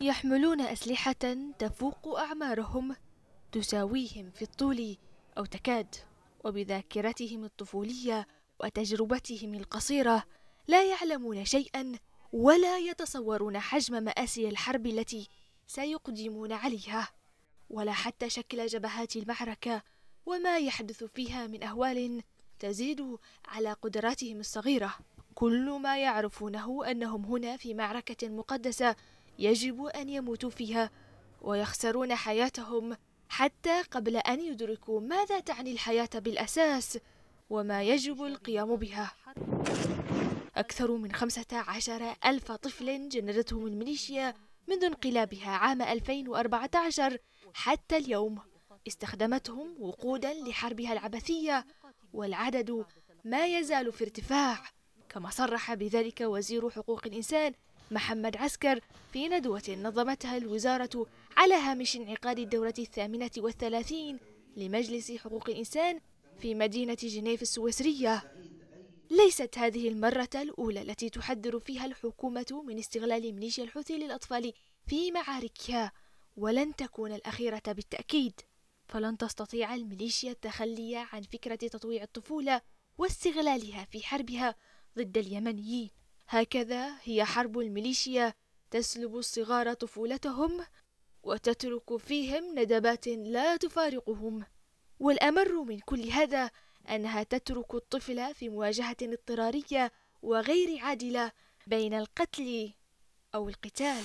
يحملون أسلحة تفوق أعمارهم تساويهم في الطول أو تكاد وبذاكرتهم الطفولية وتجربتهم القصيرة لا يعلمون شيئا ولا يتصورون حجم مآسي الحرب التي سيقدمون عليها ولا حتى شكل جبهات المعركة وما يحدث فيها من أهوال تزيد على قدراتهم الصغيرة كل ما يعرفونه أنهم هنا في معركة مقدسة يجب أن يموتوا فيها ويخسرون حياتهم حتى قبل أن يدركوا ماذا تعني الحياة بالأساس وما يجب القيام بها أكثر من خمسة عشر ألف طفل جندتهم الميليشيا منذ انقلابها عام 2014 حتى اليوم استخدمتهم وقودا لحربها العبثية والعدد ما يزال في ارتفاع كما صرح بذلك وزير حقوق الإنسان محمد عسكر في ندوة نظمتها الوزارة على هامش انعقاد الدورة الثامنة والثلاثين لمجلس حقوق الإنسان في مدينة جنيف السويسرية ليست هذه المرة الأولى التي تحذر فيها الحكومة من استغلال ميليشيا الحوثي للأطفال في معاركها ولن تكون الأخيرة بالتأكيد فلن تستطيع الميليشيا التخلي عن فكرة تطويع الطفولة واستغلالها في حربها ضد اليمنيين هكذا هي حرب الميليشيا تسلب الصغار طفولتهم وتترك فيهم ندبات لا تفارقهم والامر من كل هذا انها تترك الطفل في مواجهه اضطراريه وغير عادله بين القتل او القتال